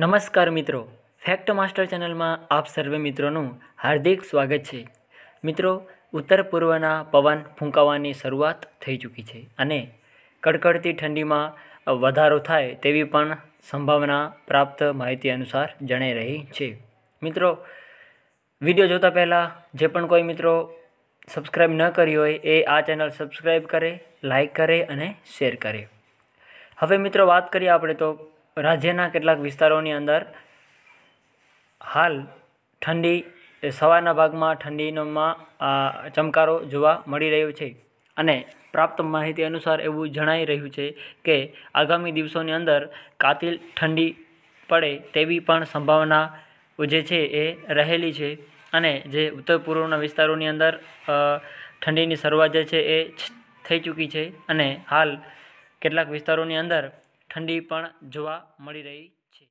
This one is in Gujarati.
નમસ્કાર મિત્રો ફેક્ટ માસ્ટર ચેનલમાં આપ સર્વે મિત્રોનું હાર્દિક સ્વાગત છે મિત્રો ઉત્તર પૂર્વના પવન ફૂંકાવાની શરૂઆત થઈ ચૂકી છે અને કડકડતી ઠંડીમાં વધારો થાય તેવી પણ સંભાવના પ્રાપ્ત માહિતી અનુસાર જણાઈ રહી છે મિત્રો વિડીયો જોતા પહેલાં જે પણ કોઈ મિત્રો સબસ્ક્રાઈબ ન કરી હોય એ આ ચેનલ સબસ્ક્રાઈબ કરે લાઇક કરે અને શેર કરે હવે મિત્રો વાત કરીએ આપણે તો રાજ્યના કેટલાક વિસ્તારોની અંદર હાલ ઠંડી સવારના ભાગમાં ઠંડીનોમાં ચમકારો જોવા મળી રહ્યો છે અને પ્રાપ્ત માહિતી અનુસાર એવું જણાઈ રહ્યું છે કે આગામી દિવસોની અંદર કાતિલ ઠંડી પડે તેવી પણ સંભાવના જે છે એ રહેલી છે અને જે ઉત્તર પૂર્વના વિસ્તારોની અંદર ઠંડીની શરૂઆત જે છે એ થઈ ચૂકી છે અને હાલ કેટલાક વિસ્તારોની અંદર ઠંડી પણ જોવા મળી રહી છે